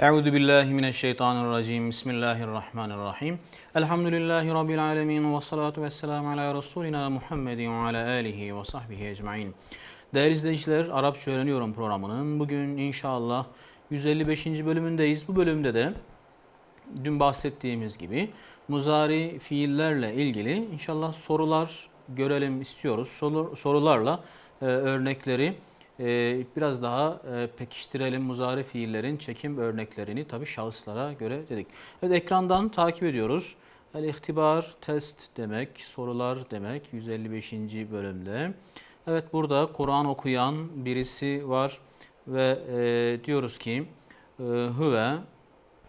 Euzu billahi mineşşeytanirracim. Bismillahirrahmanirrahim. Elhamdülillahi rabbil alamin ve salatu vesselam ala resulina Muhammedin ve ala alihi ve sahbihi ecmaîn. Değerli izleyiciler, Arapça öğreniyorum programının bugün inşallah 155. bölümündeyiz. Bu bölümde de dün bahsettiğimiz gibi muzari fiillerle ilgili inşallah sorular görelim istiyoruz. Sorularla e, örnekleri e, biraz daha e, pekiştirelim muzari fiillerin çekim örneklerini tabi şahıslara göre dedik. Evet ekrandan takip ediyoruz. El ihtibar test demek, sorular demek 155. bölümde. Evet burada Kur'an okuyan birisi var ve e, diyoruz ki e, hüve,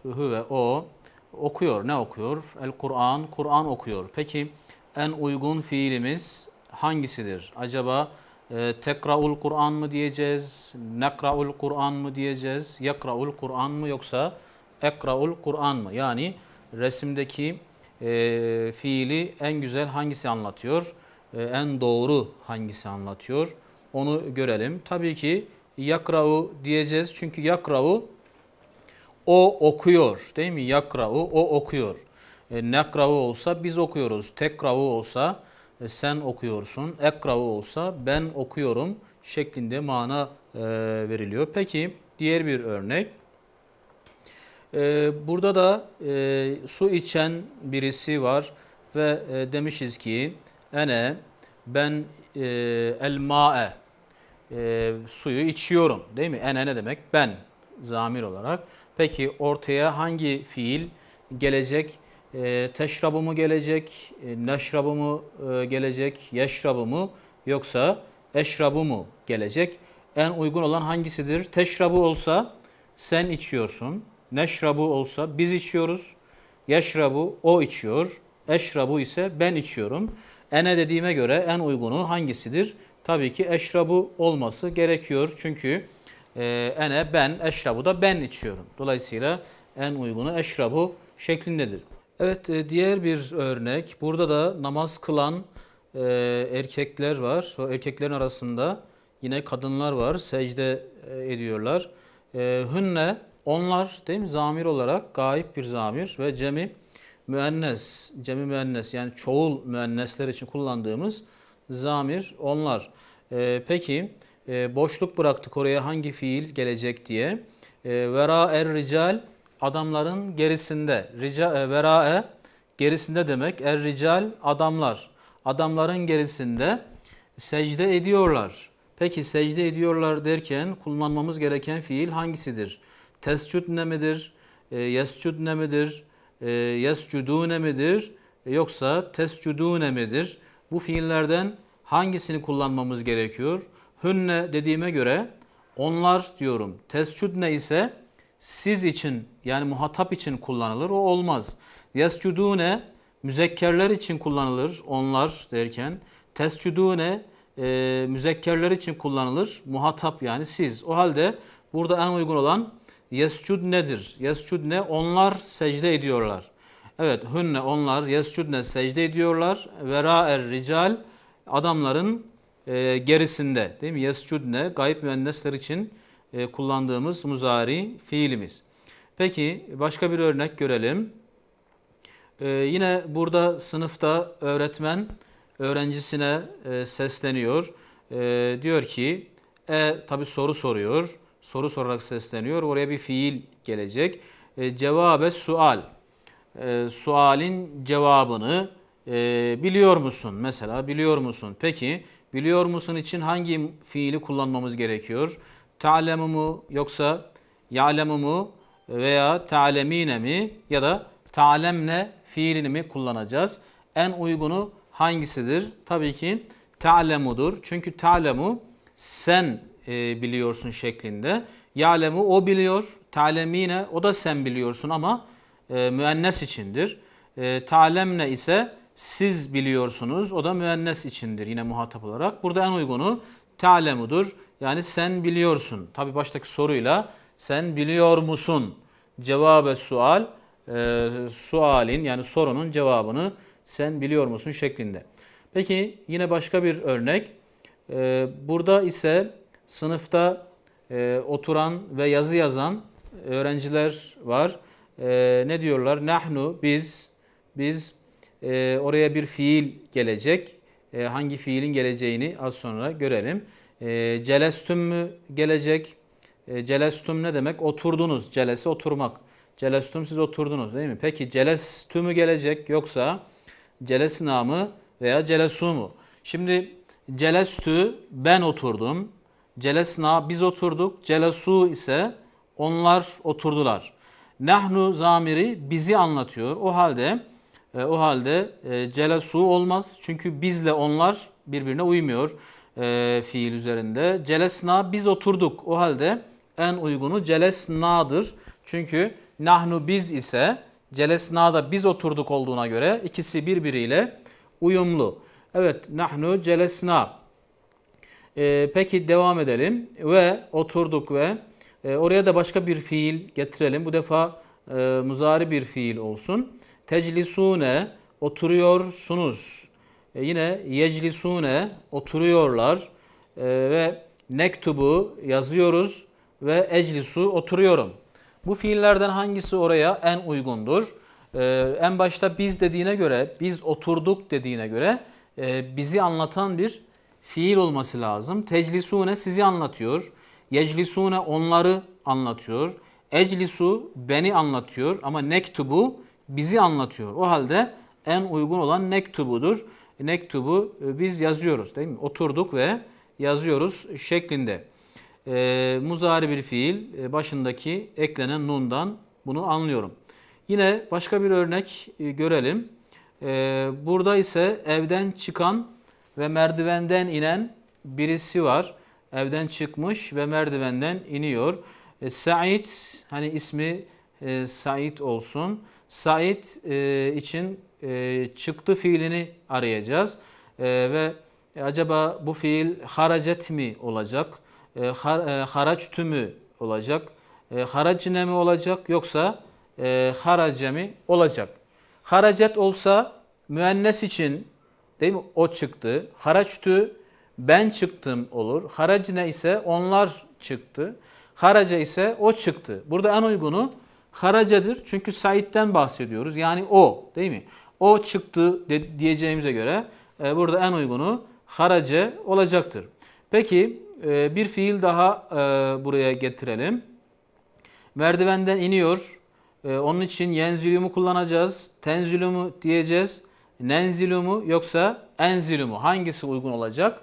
hüve o okuyor. Ne okuyor? El Kur'an, Kur'an okuyor. Peki en uygun fiilimiz hangisidir? Acaba ee, tekraul Kur'an mı diyeceğiz, nekraul Kur'an mı diyeceğiz, yakraul Kur'an mı yoksa ekraul Kur'an mı? Yani resimdeki e, fiili en güzel hangisi anlatıyor, e, en doğru hangisi anlatıyor onu görelim. Tabii ki yakrau diyeceğiz çünkü yakrau o okuyor değil mi? Yakrau o okuyor. E, nekrau olsa biz okuyoruz, tekrau olsa e, sen okuyorsun, ekra'u olsa ben okuyorum şeklinde mana e, veriliyor. Peki diğer bir örnek. E, burada da su içen birisi var ve demişiz ki ene ben elma'e suyu içiyorum değil mi? Ene ne demek? Ben zamir olarak. Peki ortaya hangi fiil gelecek? e, ee, teşrabı mı gelecek, e, neşrabı mı e, gelecek, yeşrabı mı yoksa eşrabı mı gelecek? En uygun olan hangisidir? Teşrabı olsa sen içiyorsun, neşrabı olsa biz içiyoruz, yeşrabı o içiyor, eşrabı ise ben içiyorum. Ene dediğime göre en uygunu hangisidir? Tabii ki eşrabı olması gerekiyor. Çünkü e, ene ben, eşrabı da ben içiyorum. Dolayısıyla en uygunu eşrabı şeklindedir. Evet e, diğer bir örnek burada da namaz kılan e, erkekler var. O erkeklerin arasında yine kadınlar var secde e, ediyorlar. E, hünne onlar değil mi zamir olarak gayip bir zamir ve cemi müennes, cemi müennes yani çoğul müennesler için kullandığımız zamir onlar. E, peki e, boşluk bıraktık oraya hangi fiil gelecek diye. E, vera er rical adamların gerisinde. Rica, e, verae gerisinde demek. Er rical adamlar. Adamların gerisinde secde ediyorlar. Peki secde ediyorlar derken kullanmamız gereken fiil hangisidir? Tescud ne midir? E, yescud ne midir? E, ne midir? E, yoksa ne midir? Bu fiillerden hangisini kullanmamız gerekiyor? Hünne dediğime göre onlar diyorum. Tescud ne ise siz için yani muhatap için kullanılır o olmaz. Yescudune müzekkerler için kullanılır onlar derken tescudune e, müzekkerler için kullanılır muhatap yani siz. O halde burada en uygun olan yescud nedir? Yescud ne? Onlar secde ediyorlar. Evet hünne onlar ne secde ediyorlar. Vera er rical adamların e, gerisinde değil mi? ne gayb müennesler için e, kullandığımız muzari fiilimiz. Peki başka bir örnek görelim. E, yine burada sınıfta öğretmen öğrencisine e, sesleniyor. diyor ki e tabi soru soruyor. Soru sorarak sesleniyor. Oraya bir fiil gelecek. E, cevabe sual. sualin cevabını biliyor musun? Mesela biliyor musun? Peki biliyor musun için hangi fiili kullanmamız gerekiyor? ta'lemu mu yoksa ya'lemu mu veya ta'lemine mi ya da talemne fiilini mi kullanacağız? En uygunu hangisidir? Tabii ki ta'lemudur. Çünkü ta'lemu sen e, biliyorsun şeklinde. Ya'lemu o biliyor. Ta'lemine o da sen biliyorsun ama e, müennes içindir. E, ta'lemle ise siz biliyorsunuz. O da müennes içindir yine muhatap olarak. Burada en uygunu ta'lemudur. Yani sen biliyorsun. Tabi baştaki soruyla sen biliyor musun? Cevabe sual, e, sualin yani sorunun cevabını sen biliyor musun şeklinde. Peki yine başka bir örnek. E, burada ise sınıfta e, oturan ve yazı yazan öğrenciler var. E, ne diyorlar? Nahnu, biz, biz e, oraya bir fiil gelecek. E, hangi fiilin geleceğini az sonra görelim. E, ee, celestüm mü gelecek? E, ee, celestüm ne demek? Oturdunuz. Celesi oturmak. Celestüm siz oturdunuz değil mi? Peki celestümü gelecek yoksa mı veya celesumu. Şimdi celestü ben oturdum. Celesna biz oturduk. Celesu ise onlar oturdular. Nahnu zamiri bizi anlatıyor. O halde e, o halde e, celesu olmaz. Çünkü bizle onlar birbirine uymuyor e, fiil üzerinde. Celesna biz oturduk. O halde en uygunu celesnadır. Çünkü nahnu biz ise celesna da biz oturduk olduğuna göre ikisi birbiriyle uyumlu. Evet nahnu celesna. E, peki devam edelim. Ve oturduk ve e, oraya da başka bir fiil getirelim. Bu defa e, muzari bir fiil olsun. Teclisune oturuyorsunuz. E yine yeclisune oturuyorlar e, ve nektubu yazıyoruz ve eclisu oturuyorum. Bu fiillerden hangisi oraya en uygundur? Ee, en başta biz dediğine göre, biz oturduk dediğine göre e, bizi anlatan bir fiil olması lazım. Teclisune sizi anlatıyor. Yeclisune onları anlatıyor. Eclisu beni anlatıyor ama nektubu bizi anlatıyor. O halde en uygun olan nektubudur nektubu e, biz yazıyoruz değil mi? Oturduk ve yazıyoruz şeklinde. E, muzari bir fiil e, başındaki eklenen nundan bunu anlıyorum. Yine başka bir örnek e, görelim. E, burada ise evden çıkan ve merdivenden inen birisi var. Evden çıkmış ve merdivenden iniyor. E, Said hani ismi e, Said olsun. Said e, için e, çıktı fiilini arayacağız. E, ve e, acaba bu fiil haracet mi olacak? E, har, e, haraç tümü olacak? E, haracine mi olacak yoksa e, harace mi olacak? Haracet olsa müennes için değil mi o çıktı. Haraçtü ben çıktım olur. Haracine ise onlar çıktı. Haraca ise o çıktı. Burada en uygunu haracadır. Çünkü Said'den bahsediyoruz. Yani o değil mi? O çıktı de, diyeceğimize göre e, burada en uygunu harace olacaktır. Peki e, bir fiil daha e, buraya getirelim. Merdivenden iniyor. E, onun için yenzilümü kullanacağız. Tenzilümü diyeceğiz. Nenzilümü yoksa enzilümü hangisi uygun olacak?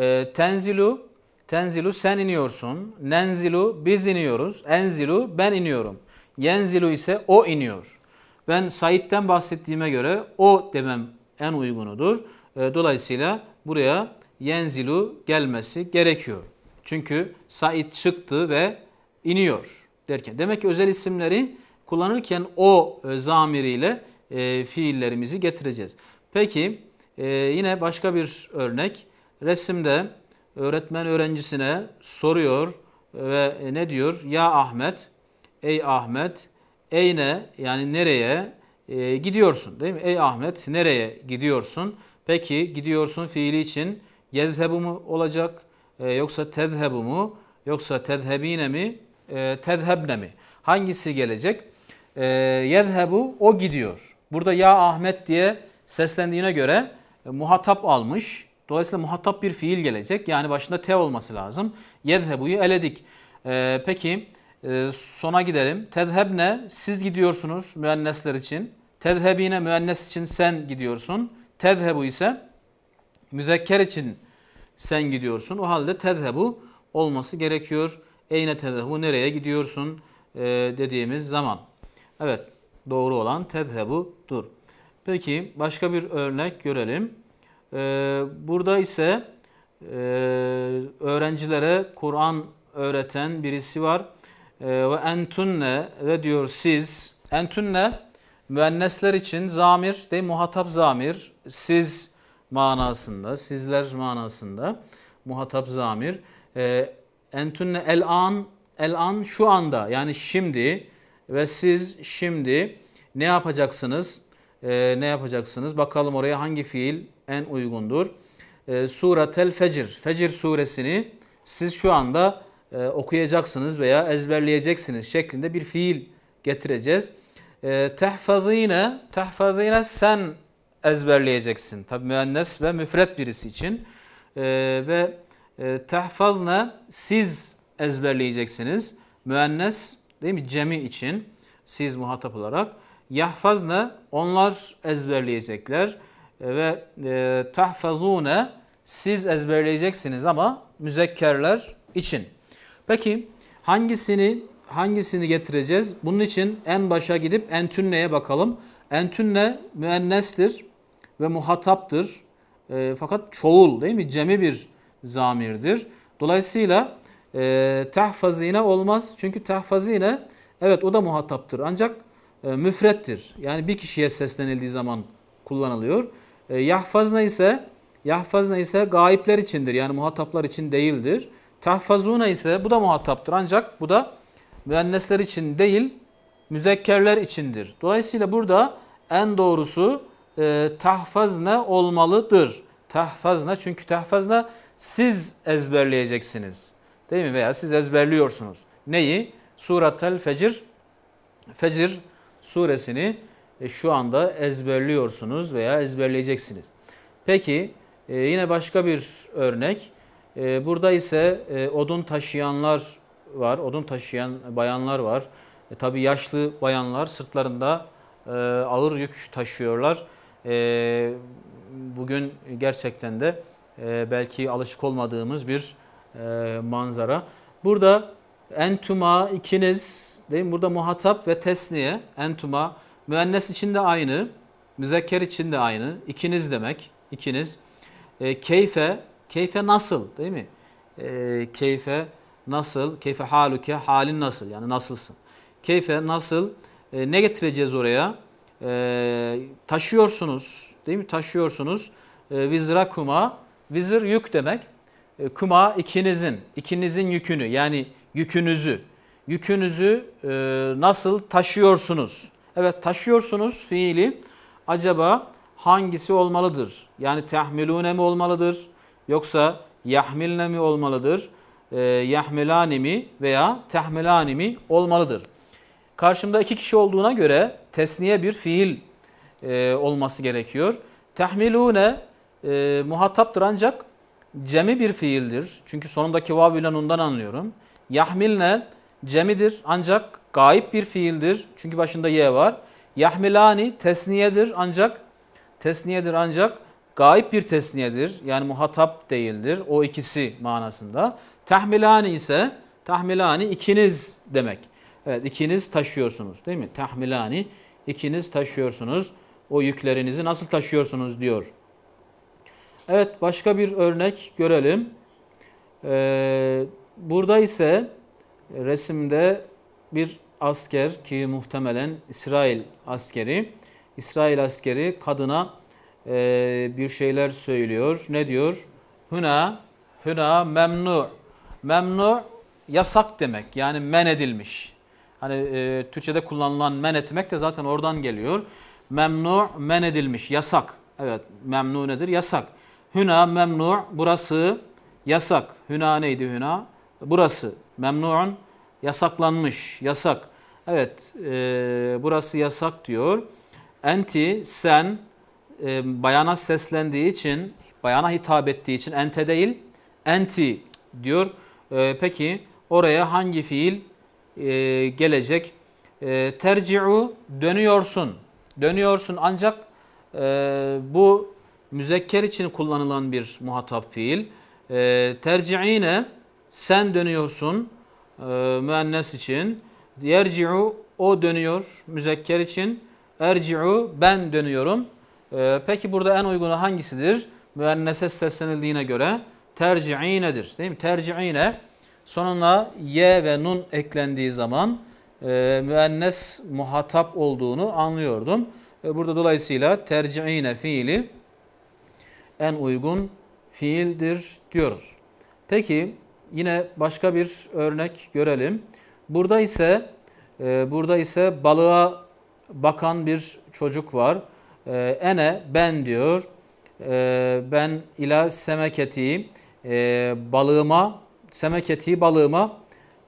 E, tenzilu Tenzilu sen iniyorsun. Nenzilu biz iniyoruz. Enzilu ben iniyorum. Yenzilu ise o iniyor. Ben Said'den bahsettiğime göre o demem en uygunudur. Ee, dolayısıyla buraya yenzilu gelmesi gerekiyor. Çünkü Said çıktı ve iniyor derken. Demek ki özel isimleri kullanırken o e, zamiriyle e, fiillerimizi getireceğiz. Peki e, yine başka bir örnek. Resimde öğretmen öğrencisine soruyor ve ne diyor? Ya Ahmet, ey Ahmet eyne yani nereye e, gidiyorsun değil mi? Ey Ahmet nereye gidiyorsun? Peki gidiyorsun fiili için yezhebu mu olacak e, yoksa tezhebu mu yoksa tezhebine mi e, tezhebne mi? Hangisi gelecek? E, yezhebu o gidiyor. Burada ya Ahmet diye seslendiğine göre e, muhatap almış. Dolayısıyla muhatap bir fiil gelecek. Yani başında te olması lazım. Yezhebu'yu eledik. E, peki e, sona gidelim. ne? siz gidiyorsunuz müennesler için. Tedhebine müennes için sen gidiyorsun. Tedhebu ise müzekker için sen gidiyorsun. O halde tedhebu olması gerekiyor. Eyne tedhebu nereye gidiyorsun e, dediğimiz zaman. Evet doğru olan tedhebudur. Peki başka bir örnek görelim. Ee, burada ise e, öğrencilere Kur'an öğreten birisi var ee, ve entunne ve diyor siz. Entunne müennesler için zamir değil muhatap zamir. Siz manasında, sizler manasında muhatap zamir. E, ee, entunne el an, el an şu anda yani şimdi ve siz şimdi ne yapacaksınız? Ee, ne yapacaksınız? Bakalım oraya hangi fiil en uygundur? E, Suretel Fecir, Fecir suresini siz şu anda e, okuyacaksınız veya ezberleyeceksiniz şeklinde bir fiil getireceğiz. E, tehfazine, tehfazine sen ezberleyeceksin. Tabi müennes ve müfret birisi için. E, ve e, tehfazne siz ezberleyeceksiniz. Müennes değil mi cemi için siz muhatap olarak. Yahfazne onlar ezberleyecekler e, ve e, tahfazune siz ezberleyeceksiniz ama müzekkerler için. Peki hangisini hangisini getireceğiz? Bunun için en başa gidip entünneye bakalım. Entünne müennestir ve muhataptır. E, fakat çoğul değil mi? Cemi bir zamirdir. Dolayısıyla e, tahfazine olmaz. Çünkü tahfazine evet o da muhataptır. Ancak e, müfrettir. Yani bir kişiye seslenildiği zaman kullanılıyor. E, yahfazne ise yahfazne ise gaipler içindir. Yani muhataplar için değildir. Tahfazuna ise bu da muhataptır ancak bu da müennesler için değil müzekkerler içindir. Dolayısıyla burada en doğrusu e, tahfazne olmalıdır. Tahfazna çünkü tahfazna siz ezberleyeceksiniz. Değil mi? Veya siz ezberliyorsunuz. Neyi? Suratel Fecir Fecir suresini e, şu anda ezberliyorsunuz veya ezberleyeceksiniz. Peki e, yine başka bir örnek. E, burada ise e, odun taşıyanlar var, odun taşıyan bayanlar var. E, tabii yaşlı bayanlar sırtlarında e, ağır yük taşıyorlar. E, bugün gerçekten de e, belki alışık olmadığımız bir e, manzara. Burada entuma ikiniz değil mi? Burada muhatap ve tesniye entuma müennes için de aynı, müzekker için de aynı. İkiniz demek. ikiniz. E, keyfe Keyfe nasıl değil mi? E, keyfe nasıl? Keyfe haluke halin nasıl? Yani nasılsın? Keyfe nasıl? E, ne getireceğiz oraya? E, taşıyorsunuz değil mi? Taşıyorsunuz. E, vizra kuma. Vizir yük demek. E, kuma ikinizin, ikinizin yükünü yani yükünüzü. Yükünüzü e, nasıl taşıyorsunuz? Evet taşıyorsunuz fiili. Acaba hangisi olmalıdır? Yani tehmilune mi olmalıdır? Yoksa yahmilne mi olmalıdır? E, yahmilani mi veya tehmilani mi olmalıdır? Karşımda iki kişi olduğuna göre tesniye bir fiil e, olması gerekiyor. Tehmilune e, muhataptır ancak cemi bir fiildir. Çünkü sonundaki vav ile nundan anlıyorum. Yahmilne cemidir ancak gayip bir fiildir. Çünkü başında ye var. Yahmilani tesniyedir ancak tesniyedir ancak Gayip bir tesniyedir. Yani muhatap değildir. O ikisi manasında. Tahmilani ise tahmilani ikiniz demek. Evet ikiniz taşıyorsunuz değil mi? Tahmilani ikiniz taşıyorsunuz. O yüklerinizi nasıl taşıyorsunuz diyor. Evet başka bir örnek görelim. Ee, burada ise resimde bir asker ki muhtemelen İsrail askeri, İsrail askeri kadına e, bir şeyler söylüyor. Ne diyor? Huna, huna memnu. Memnu yasak demek yani men edilmiş. Hani e, Türkçe'de kullanılan men etmek de zaten oradan geliyor. Memnu, men edilmiş, yasak. Evet, memnu nedir? Yasak. Huna memnu, burası yasak. Huna neydi huna? Burası. Memnu'un yasaklanmış, yasak. Evet, e, burası yasak diyor. Enti, sen, e, bayana seslendiği için, bayana hitap ettiği için ente değil, enti diyor. E, peki oraya hangi fiil e, gelecek? E, terci'u dönüyorsun. Dönüyorsun ancak e, bu müzekker için kullanılan bir muhatap fiil. E, terci'ine sen dönüyorsun e, müennes için. Yerci'u o dönüyor müzekker için. Erci'u ben dönüyorum ee, peki burada en uygunu hangisidir? Müennese seslenildiğine göre terci'inedir. Değil mi? tercihine sonuna ye ve nun eklendiği zaman e, müennes muhatap olduğunu anlıyordum. E, burada dolayısıyla tercihine fiili en uygun fiildir diyoruz. Peki yine başka bir örnek görelim. Burada ise e, burada ise balığa bakan bir çocuk var e, ene ben diyor. E, ben ila semeketi e, ee, balığıma semeketi balığıma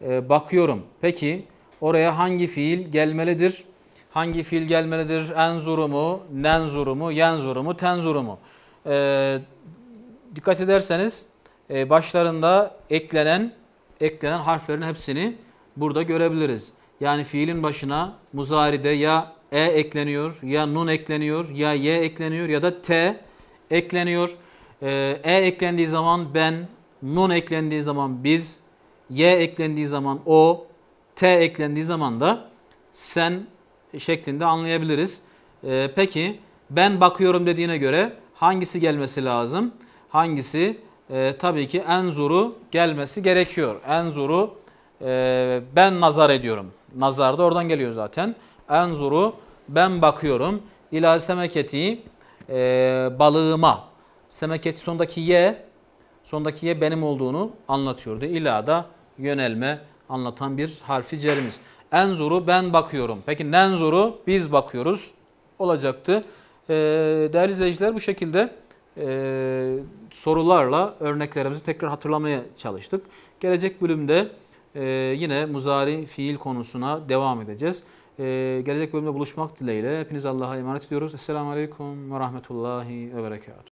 e, bakıyorum. Peki oraya hangi fiil gelmelidir? Hangi fiil gelmelidir? Enzuru mu, nenzuru mu, yenzuru mu, tenzuru mu? E, dikkat ederseniz e, başlarında eklenen eklenen harflerin hepsini burada görebiliriz. Yani fiilin başına muzaride ya e ekleniyor, ya nun ekleniyor, ya y ekleniyor ya da t ekleniyor. E, e, eklendiği zaman ben, nun eklendiği zaman biz, y eklendiği zaman o, t eklendiği zaman da sen şeklinde anlayabiliriz. E, peki ben bakıyorum dediğine göre hangisi gelmesi lazım? Hangisi? E, tabii ki en zoru gelmesi gerekiyor. Enzuru e, ben nazar ediyorum. Nazar da oradan geliyor zaten. Enzuru ben bakıyorum. İla semeketi e, balığıma. Semeketi sondaki ye, sondaki ye benim olduğunu anlatıyordu. İla da yönelme anlatan bir harfi cerimiz. Enzuru ben bakıyorum. Peki nenzuru biz bakıyoruz olacaktı. E, değerli izleyiciler bu şekilde e, sorularla örneklerimizi tekrar hatırlamaya çalıştık. Gelecek bölümde e, yine muzari fiil konusuna devam edeceğiz. Ee, gelecek bölümde buluşmak dileğiyle hepiniz Allah'a emanet ediyoruz. Esselamu Aleyküm ve Rahmetullahi ve Berekatuhu.